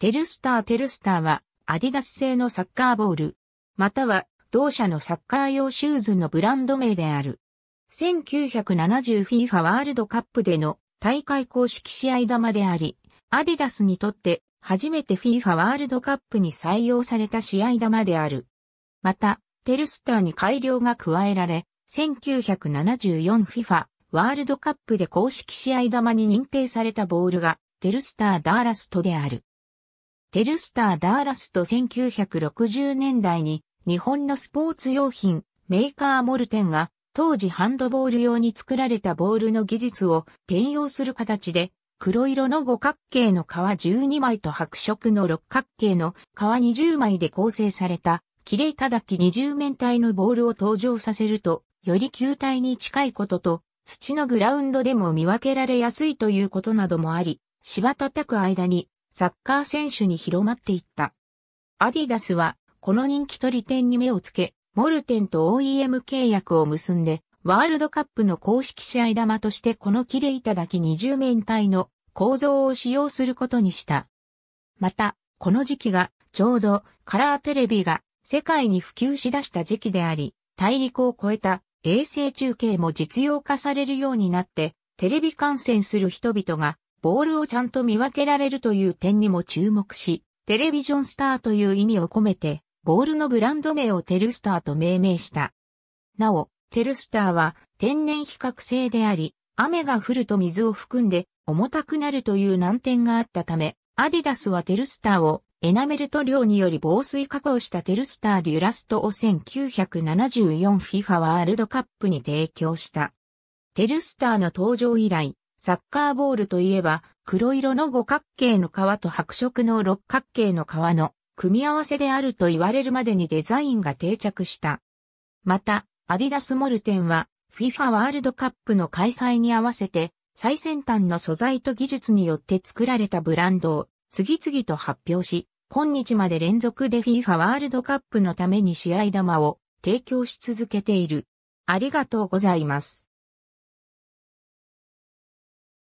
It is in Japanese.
テルスターテルスターは、アディダス製のサッカーボール、または、同社のサッカー用シューズのブランド名である。1970FIFA ワールドカップでの大会公式試合玉であり、アディダスにとって初めて FIFA ワールドカップに採用された試合玉である。また、テルスターに改良が加えられ、1974FIFA ワールドカップで公式試合玉に認定されたボールがテルスターダーラストである。テルスター・ダーラスと1960年代に日本のスポーツ用品メーカーモルテンが当時ハンドボール用に作られたボールの技術を転用する形で黒色の五角形の皮12枚と白色の六角形の皮20枚で構成された綺麗叩き20面体のボールを登場させるとより球体に近いことと土のグラウンドでも見分けられやすいということなどもあり、芝叩く間にサッカー選手に広まっていった。アディダスは、この人気取り点に目をつけ、モルテンと OEM 契約を結んで、ワールドカップの公式試合玉としてこの切れだき20面体の構造を使用することにした。また、この時期が、ちょうどカラーテレビが世界に普及しだした時期であり、大陸を越えた衛星中継も実用化されるようになって、テレビ観戦する人々がボールをちゃんと見分けられるという点にも注目し、テレビジョンスターという意味を込めて、ボールのブランド名をテルスターと命名した。なお、テルスターは天然比較性であり、雨が降ると水を含んで重たくなるという難点があったため、アディダスはテルスターをエナメル塗料により防水加工したテルスターデュラストを 1974FIFA ワールドカップに提供した。テルスターの登場以来、サッカーボールといえば、黒色の五角形の皮と白色の六角形の皮の組み合わせであると言われるまでにデザインが定着した。また、アディダスモルテンは、FIFA ワールドカップの開催に合わせて、最先端の素材と技術によって作られたブランドを次々と発表し、今日まで連続で FIFA ワールドカップのために試合玉を提供し続けている。ありがとうございます。